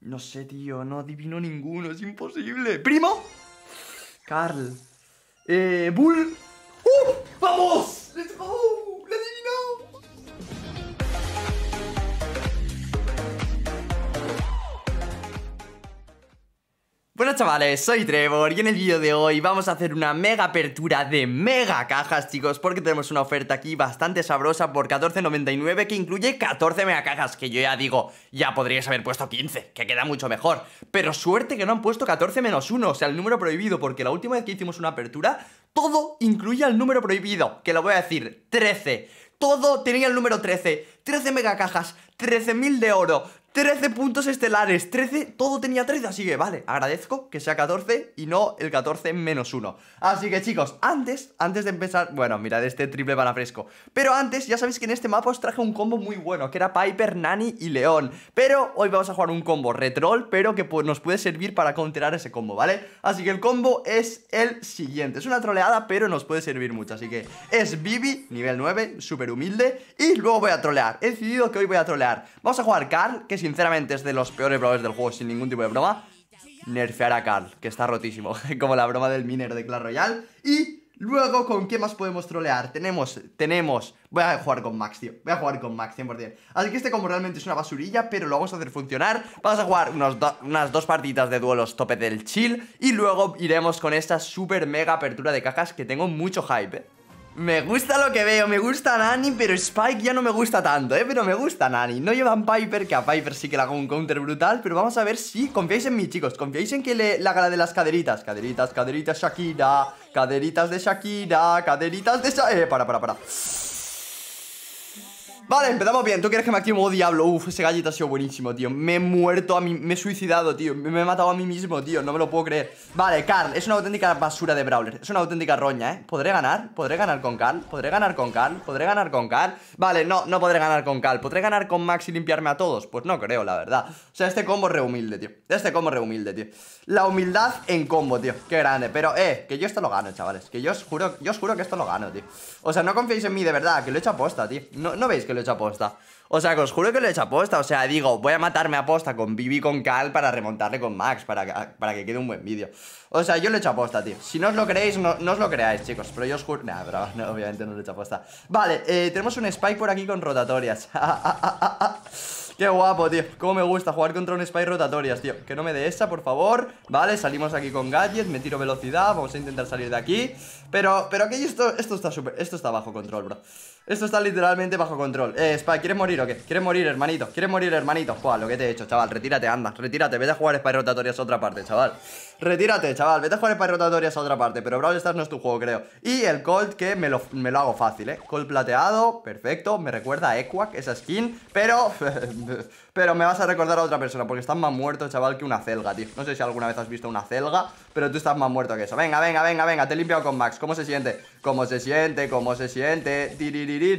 No sé, tío, no adivino ninguno, es imposible. ¡Primo! Carl. Eh, Bull. ¡Uh! ¡Vamos! Hola chavales, soy Trevor y en el vídeo de hoy vamos a hacer una mega apertura de mega cajas chicos Porque tenemos una oferta aquí bastante sabrosa por 14.99 que incluye 14 mega cajas Que yo ya digo, ya podrías haber puesto 15, que queda mucho mejor Pero suerte que no han puesto 14 menos 1, o sea el número prohibido Porque la última vez que hicimos una apertura, todo incluía el número prohibido Que lo voy a decir, 13 todo tenía el número 13. 13 mega cajas, 13.000 de oro, 13 puntos estelares, 13, todo tenía 13, así que vale, agradezco que sea 14 y no el 14 menos 1 Así que chicos, antes, antes de empezar, bueno, mirad este triple para fresco Pero antes, ya sabéis que en este mapa os traje un combo muy bueno, que era Piper, Nani y León Pero hoy vamos a jugar un combo retrol, pero que nos puede servir para counterar ese combo, ¿vale? Así que el combo es el siguiente, es una troleada, pero nos puede servir mucho Así que es Bibi, nivel 9, súper humilde, y luego voy a trolear He decidido que hoy voy a trolear Vamos a jugar Carl, que sinceramente es de los peores brawlers del juego, sin ningún tipo de broma, nerfear a Carl, que está rotísimo, como la broma del miner de Clash Royale. Y luego, ¿con qué más podemos trolear? Tenemos, tenemos... Voy a jugar con Max, tío. Voy a jugar con Max 100%. Así que este como realmente es una basurilla, pero lo vamos a hacer funcionar. Vamos a jugar unas dos partitas de duelos tope del chill. Y luego iremos con esta super mega apertura de cajas que tengo mucho hype, ¿eh? Me gusta lo que veo, me gusta Nani, pero Spike ya no me gusta tanto, ¿eh? Pero me gusta Nani. No llevan Piper, que a Piper sí que le hago un counter brutal, pero vamos a ver si confiáis en mí, chicos. Confiáis en que le, la haga de las caderitas. Caderitas, caderitas, Shakira. Caderitas de Shakira, caderitas de Shakira. Eh, para, para, para. Vale, empezamos bien. ¿Tú quieres que me active modo diablo? Uf, ese gallito ha sido buenísimo, tío. Me he muerto a mí, me he suicidado, tío. Me, he matado a mí mismo, tío. No me lo puedo creer. Vale, Carl, es una auténtica basura de Brawler. Es una auténtica roña, ¿eh? ¿Podré ganar? ¿Podré ganar con Carl? ¿Podré ganar con Carl? ¿Podré ganar con Carl? Vale, no, no podré ganar con Carl. ¿Podré ganar con Max y limpiarme a todos? Pues no creo, la verdad. O sea, este combo rehumilde, tío. Este combo rehumilde, tío. La humildad en combo, tío. Qué grande. Pero, eh, que yo esto lo gano, chavales. Que yo os juro, yo os juro que esto lo gano, tío. O sea, no confiéis en mí, de verdad, que lo he hecho aposta, tío. No, no veis que he hecho aposta. O sea, que os juro que lo he hecho aposta. O sea, digo, voy a matarme aposta con Vivi con Cal para remontarle con Max, para que, para que quede un buen vídeo. O sea, yo lo he hecho aposta, tío. Si no os lo creéis, no, os lo creáis, chicos. Pero yo os juro. Nah, bro, obviamente no lo he hecho aposta. Vale, eh, tenemos un Spike por aquí con rotatorias. Qué guapo, tío. Cómo me gusta jugar contra un spy rotatorias, tío. Que no me dé esa, por favor. Vale, salimos aquí con gadget, me tiro velocidad. Vamos a intentar salir de aquí. Pero, pero que esto, esto está súper. Esto está bajo control, bro. Esto está literalmente bajo control. Eh, Spy, ¿quieres morir o qué? ¿Quieres morir, hermanito? ¿Quieres morir, hermanito? Juega lo que te he hecho, chaval. Retírate, anda. Retírate, vete a jugar Spy Rotatorias a otra parte, chaval. Retírate, chaval. Vete a jugar Spy Rotatorias a otra parte. Pero Brawl Stars no es tu juego, creo. Y el Colt, que me lo, hago fácil, ¿eh? Colt plateado, perfecto. Me recuerda a Equac, esa skin. Pero... pero me vas a recordar a otra persona. Porque estás más muerto, chaval, que una celga, tío. No sé si alguna vez has visto una celga. Pero tú estás más muerto que eso. Venga, venga, venga, venga. Te he limpiado con Max. ¿Cómo se siente? ¿Cómo se siente? ¿Cómo se siente? ¿Te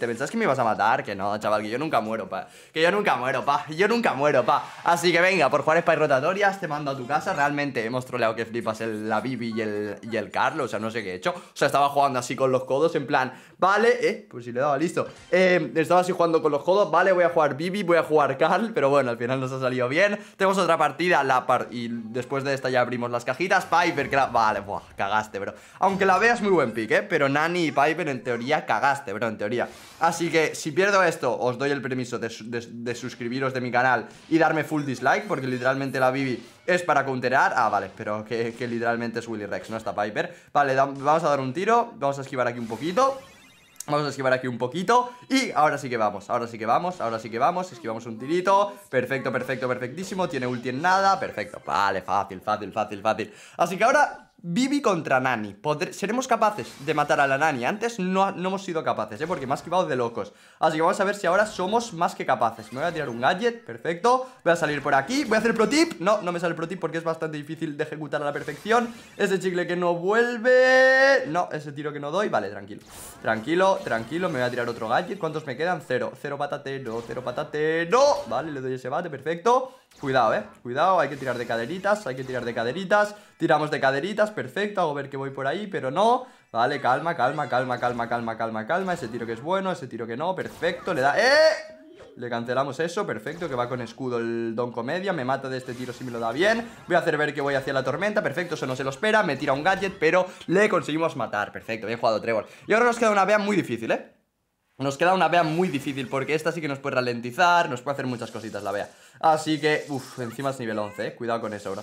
pensás que me vas a matar? Que no, chaval, que yo nunca muero, pa. Que yo nunca muero, pa. Yo nunca muero, pa. Así que venga, por jugar Spy Rotatorias te mando a tu casa. Realmente hemos troleado que flipas el, la Bibi y el, y Carlos. O sea, no sé qué he hecho. O sea, estaba jugando así con los codos, en plan, vale, eh, pues si le daba listo. Eh, estaba así jugando con los codos, vale, voy a jugar Bibi, voy a jugar Carl. Pero bueno, al final nos ha salido bien. Tenemos otra partida, la y después de esta ya abrimos las cajitas. Piper, vale, pues cagaste, bro. Aunque la veas muy buen pick, ¿eh? Pero Nani y Piper en teoría cagaste, bro, en teoría. Así que si pierdo esto, os doy el permiso de, suscribiros de mi canal y darme full dislike, porque literalmente la Bibi es para counterar. Ah, vale, pero que, literalmente es Willy Rex, no está Piper. Vale, vamos a dar un tiro, vamos a esquivar aquí un poquito. Vamos a esquivar aquí un poquito Y ahora sí que vamos, ahora sí que vamos, ahora sí que vamos Esquivamos un tirito, perfecto, perfecto, perfectísimo Tiene ulti en nada, perfecto Vale, fácil, fácil, fácil, fácil Así que ahora Vivi contra Nani. ¿Seremos capaces de matar a la Nani? Antes no, no hemos sido capaces, ¿eh? Porque me ha esquivado de locos. Así que vamos a ver si ahora somos más que capaces. Me voy a tirar un gadget, perfecto. Voy a salir por aquí. Voy a hacer pro tip. No, no me sale el pro tip porque es bastante difícil de ejecutar a la perfección. Ese chicle que no vuelve... No, ese tiro que no doy. Vale, tranquilo. Tranquilo, tranquilo. Me voy a tirar otro gadget. ¿Cuántos me quedan? Cero. Cero no, cero no Vale, le doy ese bate, perfecto. Cuidado, eh, cuidado, hay que tirar de caderitas Hay que tirar de caderitas, tiramos de caderitas Perfecto, hago ver que voy por ahí, pero no Vale, calma, calma, calma, calma, calma, calma Calma, ese tiro que es bueno, ese tiro que no Perfecto, le da, eh le cancelamos eso, perfecto, que va con escudo el Don Comedia Me mata de este tiro si me lo da bien Voy a hacer ver que voy hacia la tormenta, perfecto, eso no se lo espera Me tira un gadget, pero le conseguimos matar Perfecto, bien jugado Trevor Y ahora nos queda una vea muy difícil, ¿eh? Nos queda una vea muy difícil porque esta sí que nos puede ralentizar, nos puede hacer muchas cositas la vea. Así que, uff, encima es nivel 11, eh. Cuidado con eso, bro.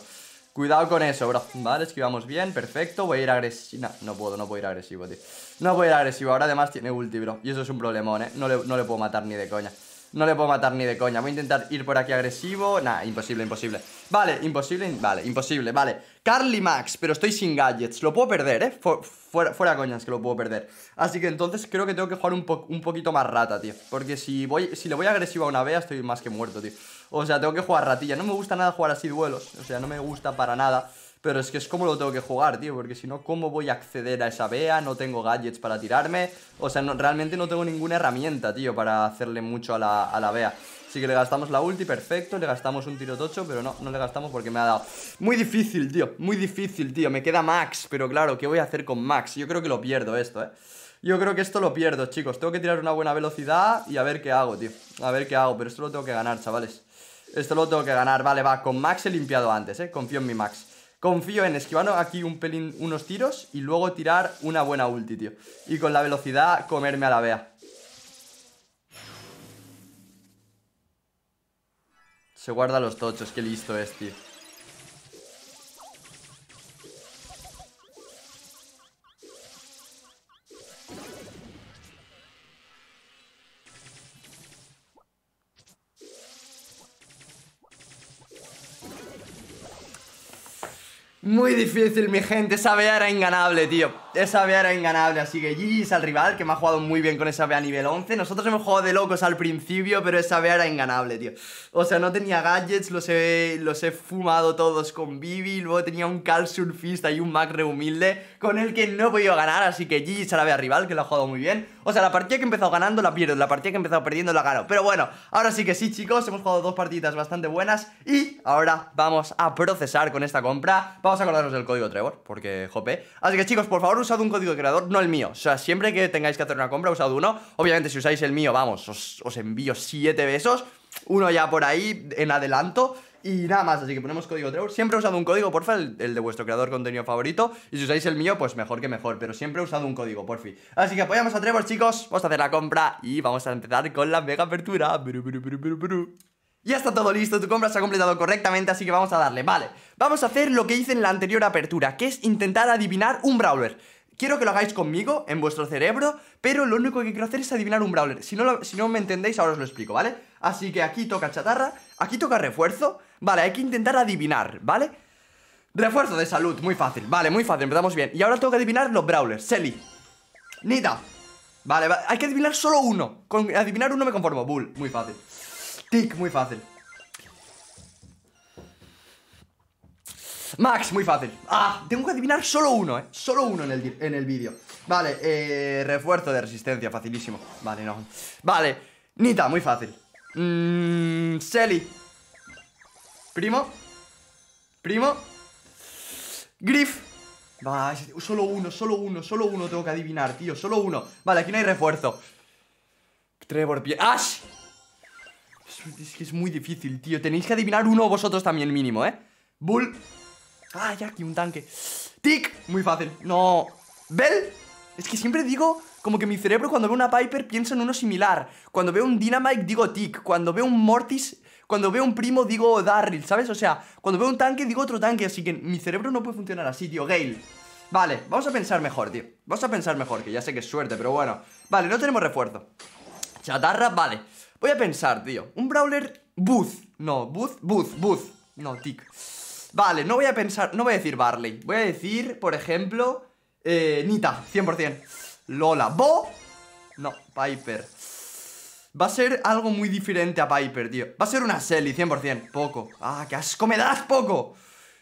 Cuidado con eso, bro. Vale, esquivamos bien, perfecto. Voy a ir agresivo. No, no puedo, no puedo ir agresivo, tío. No puedo ir agresivo. Ahora además tiene ulti, bro. Y eso es un problemón, eh. No no le puedo matar ni de coña. No le puedo matar ni de coña Voy a intentar ir por aquí agresivo Nah, imposible, imposible Vale, imposible, vale, imposible, vale Carly Max, pero estoy sin gadgets Lo puedo perder, eh fuera, coñas que lo puedo perder Así que entonces creo que tengo que jugar un, poquito más rata, tío Porque si voy si le voy agresivo a una vez estoy más que muerto, tío O sea, tengo que jugar ratilla No me gusta nada jugar así duelos O sea, no me gusta para nada pero es que es como lo tengo que jugar, tío, porque si no, ¿cómo voy a acceder a esa vea? No tengo gadgets para tirarme. O sea, no, realmente no tengo ninguna herramienta, tío, para hacerle mucho a la, a Así que le gastamos la ulti, perfecto, le gastamos un tiro tocho, pero no, no le gastamos porque me ha dado Muy difícil, tío, muy difícil, tío, me queda Max, pero claro, ¿qué voy a hacer con Max? Yo creo que lo pierdo esto, eh yo creo que esto lo pierdo, chicos. Tengo que tirar una buena velocidad y a ver qué hago, tío. A ver qué hago, pero esto lo tengo que ganar, chavales. Esto lo tengo que ganar. Vale, va, con Max he limpiado antes, ¿eh? Confío en mi Max. Confío en esquivar aquí un pelín unos tiros y luego tirar una buena ulti, tío. Y con la velocidad comerme a la vea. Se guarda los tochos, qué listo es, tío. Muy difícil, mi gente. Esa vea era inganable, tío. Esa vea era inganable, así que GG's al rival, que me ha jugado muy bien con esa vea nivel 11. Nosotros hemos jugado de locos al principio, pero esa vea era inganable, tío. O sea, no tenía gadgets, los he, los he fumado todos con Vivi, luego tenía un Cal Surfista y un Mac rehumilde, con el que no he podido ganar, así que GG's a la vea rival, que lo ha jugado muy bien. O sea, la partida que he empezado ganando la pierdo, la partida que he empezado perdiendo la gano. Pero bueno, ahora sí que sí, chicos, hemos jugado dos partidas bastante buenas y ahora vamos a procesar con esta compra. Vamos a acordarnos del código Trevor, porque jope. Así que chicos, por favor, Usado un código creador, no el mío. O sea, siempre que tengáis que hacer una compra, usad uno. Obviamente, si usáis el mío, vamos, os, envío 7 besos. Uno ya por ahí, en adelanto. Y nada más, así que ponemos código Trevor. Siempre he usado un código, porfa, el, de vuestro creador contenido favorito. Y si usáis el mío, pues mejor que mejor. Pero siempre he usado un código, porfi. Así que apoyamos a Trevor, chicos. Vamos a hacer la compra y vamos a empezar con la mega apertura. pero, ya está todo listo, tu compra se ha completado correctamente, así que vamos a darle, vale Vamos a hacer lo que hice en la anterior apertura, que es intentar adivinar un Brawler Quiero que lo hagáis conmigo, en vuestro cerebro, pero lo único que quiero hacer es adivinar un Brawler Si no, si no me entendéis, ahora os lo explico, ¿vale? Así que aquí toca chatarra, aquí toca refuerzo Vale, hay que intentar adivinar, ¿vale? Refuerzo de salud, muy fácil, vale, muy fácil, empezamos bien Y ahora tengo que adivinar los Brawlers, Selly Nita Vale, hay que adivinar solo uno Con adivinar uno me conformo, Bull, muy fácil Tick, muy fácil. Max, muy fácil. Ah, tengo que adivinar solo uno, ¿eh? Solo uno en el, vídeo. Vale, eh, refuerzo de resistencia, facilísimo. Vale, no. Vale, Nita, muy fácil. Mmm, Selly. Primo. Primo. Griff. Va, solo uno, solo uno, solo uno tengo que adivinar, tío. Solo uno. Vale, aquí no hay refuerzo. Trevor, pie. ¡Ash! Es que es muy difícil, tío. Tenéis que adivinar uno vosotros también mínimo, ¿eh? Bull. Ah, aquí, un tanque. Tick. Muy fácil. No. Bell. Es que siempre digo... Como que mi cerebro cuando veo una Piper Piensa en uno similar. Cuando veo un Dynamite digo Tick. Cuando veo un Mortis cuando veo un primo digo Darryl, ¿sabes? O sea, cuando veo un tanque digo otro tanque, así que mi cerebro no puede funcionar así, tío. Gale. Vale, vamos a pensar mejor, tío. Vamos a pensar mejor, que ya sé que es suerte, pero bueno. Vale, no tenemos refuerzo. Chatarra, vale. Voy a pensar, tío. Un brawler Booth. No, Booth, Booth, Booth. No, tic Vale, no voy a pensar, no voy a decir Barley. Voy a decir, por ejemplo, eh, Nita, 100%. Lola, Bo. No, Piper. Va a ser algo muy diferente a Piper, tío. Va a ser una Sally, 100%. Poco. Ah, que asco me poco.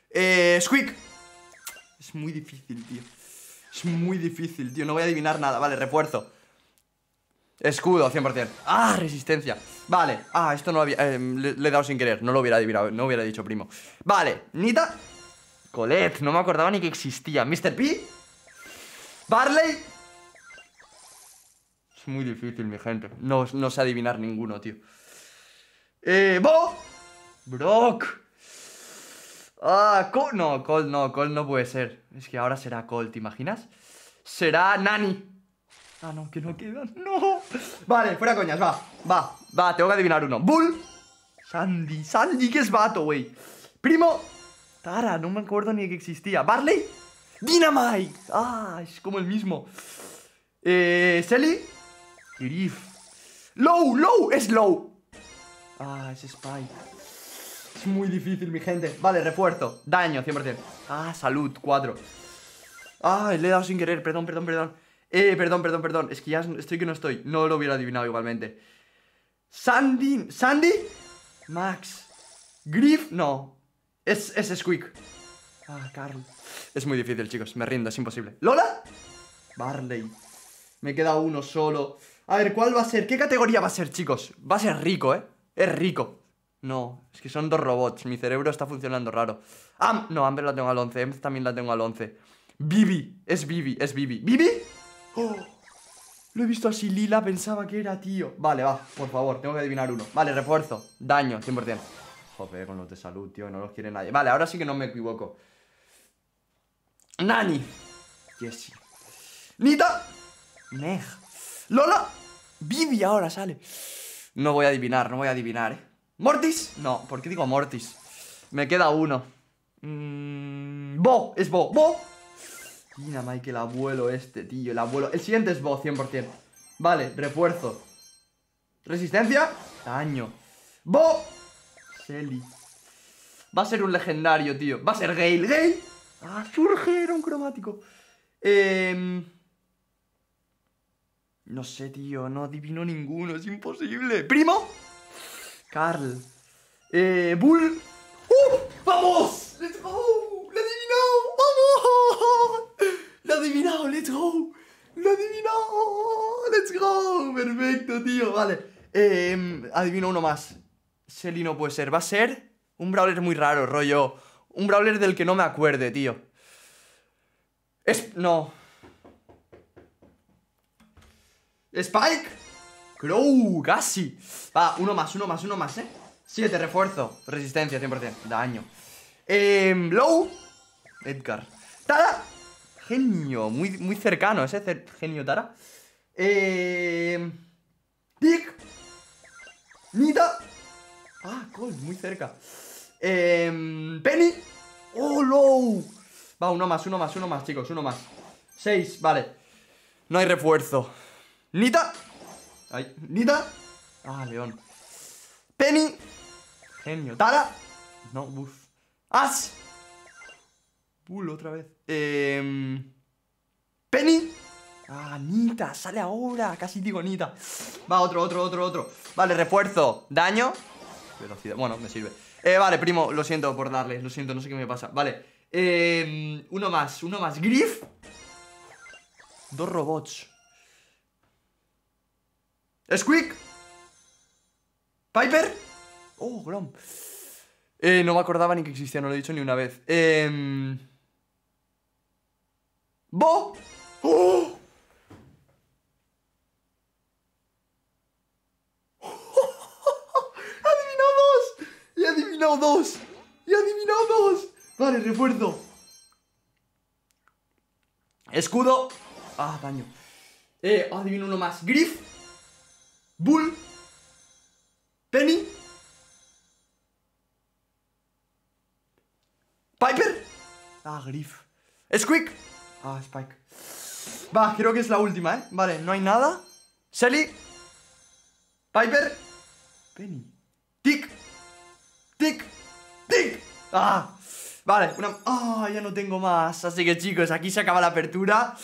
Eh, Squeak. Es muy difícil, tío. Es muy difícil, tío. No voy a adivinar nada. Vale, refuerzo. Escudo, 100%. Ah, resistencia. Vale. Ah, esto no había... Eh, le, he dado sin querer. No lo hubiera adivinado. No hubiera dicho, primo. Vale. Nita. Colette. No me acordaba ni que existía. Mr. P. Barley. Es muy difícil, mi gente. No, sé adivinar ninguno, tío. Eh, Bo. Brock. Ah, Cole. No, Cole no. Cole no puede ser. Es que ahora será Cole, ¿te imaginas? Será Nani. Ah, no, que no quedan. ¡No! Vale, fuera coñas, va. Va, va, tengo que adivinar uno. ¡Bull! Sandy, Sandy, que es vato, güey. Primo. Tara, no me acuerdo ni de que existía. ¿Barley? ¡Dynamite! Ah, es como el mismo. Eh. Selly. Grif ¡Low! ¡Low! ¡Es low! Ah, es Spy. Es muy difícil, mi gente. Vale, refuerzo. Daño, 100%. Ah, salud, 4. Ah, le he dado sin querer. Perdón, perdón, perdón. Eh, perdón, perdón, perdón. Es que ya estoy que no estoy. No lo hubiera adivinado igualmente. Sandy. ¿Sandy? Max. Griff. No. Es, es Squeak. Ah, Carl. Es muy difícil, chicos. Me rindo, es imposible. ¿Lola? Barley. Me queda uno solo. A ver, ¿cuál va a ser? ¿Qué categoría va a ser, chicos? Va a ser rico, ¿eh? Es rico. No, es que son dos robots. Mi cerebro está funcionando raro. Am no, Amber la tengo al 11. Amber em también la tengo al 11. Bibi. Es Bibi, es Bibi. ¿Bibi? ¡Oh! Lo he visto así lila, pensaba que era tío Vale, va, por favor, tengo que adivinar uno Vale, refuerzo, daño, 100% Joder, con los de salud, tío, no los quiere nadie Vale, ahora sí que no me equivoco Nani Jessie Nita Meg Lola Vivi ahora sale No voy a adivinar, no voy a adivinar, eh Mortis No, ¿por qué digo Mortis? Me queda uno mm... Bo, es Bo Bo Tina, Mike, el abuelo este, tío, el abuelo. El siguiente es Bo, 100%. Vale, refuerzo. Resistencia, daño. Bo, Selly. Va a ser un legendario, tío. Va a ser Gay Gale. Ah, surge, era un cromático. Eh... No sé, tío, no adivino ninguno, es imposible. ¡Primo! Carl. Eh, Bull. ¡Uh! ¡Vamos! adivinado, let's go. Lo he adivinado, let's go. Perfecto, tío, vale. Eh, adivino uno más. Shelly no puede ser. Va a ser un brawler muy raro, rollo. Un brawler del que no me acuerde, tío. Es... No. Spike. Crow, casi. Va, uno más, uno más, uno más, ¿eh? Siete, refuerzo. Resistencia, 100%. Daño. Eh, low. Edgar. ¡Tada! genio, muy, muy cercano ese genio Tara. Eh... Dick. Nita. Ah, cool, muy cerca. Eh... Penny. Oh, low. Va, uno más, uno más, uno más, chicos, uno más. Seis, vale. No hay refuerzo. Nita. Ay, Nita. Ah, León. Penny. Genio. Tara. No, uff. ¡Ash! Uh, otra vez. Eh, Penny. Ah, Nita, sale ahora. Casi digo Nita. Va, otro, otro, otro, otro. Vale, refuerzo. Daño. Velocidad. Bueno, me sirve. Eh, vale, primo, lo siento por darle. Lo siento, no sé qué me pasa. Vale. Eh, uno más, uno más. Griff. Dos robots. Squeak. Piper. Oh, Grom. Eh, no me acordaba ni que existía, no lo he dicho ni una vez. Eh... ¡Bo! ¡Oh! ¡Oh, ¡Adivinado dos! ¡Y adivinado dos! ¡Y adivinado dos! Vale, refuerzo. Escudo. Ah, daño. Eh, adivino uno más. Griff. Bull. Penny. Piper. Ah, Griff. quick. Ah, Spike Va, creo que es la última, ¿eh? Vale, no hay nada Shelly Piper Penny Tic Tic Tic Ah Vale, una... Ah, ya no tengo más Así que chicos, aquí se acaba la apertura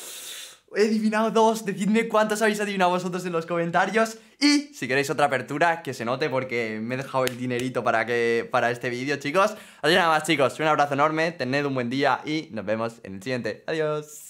He adivinado dos, decidme cuántos habéis adivinado vosotros en los comentarios y si queréis otra apertura, que se note porque me he dejado el dinerito para, que, para este vídeo, chicos. Así nada más, chicos, un abrazo enorme, tened un buen día y nos vemos en el siguiente. Adiós.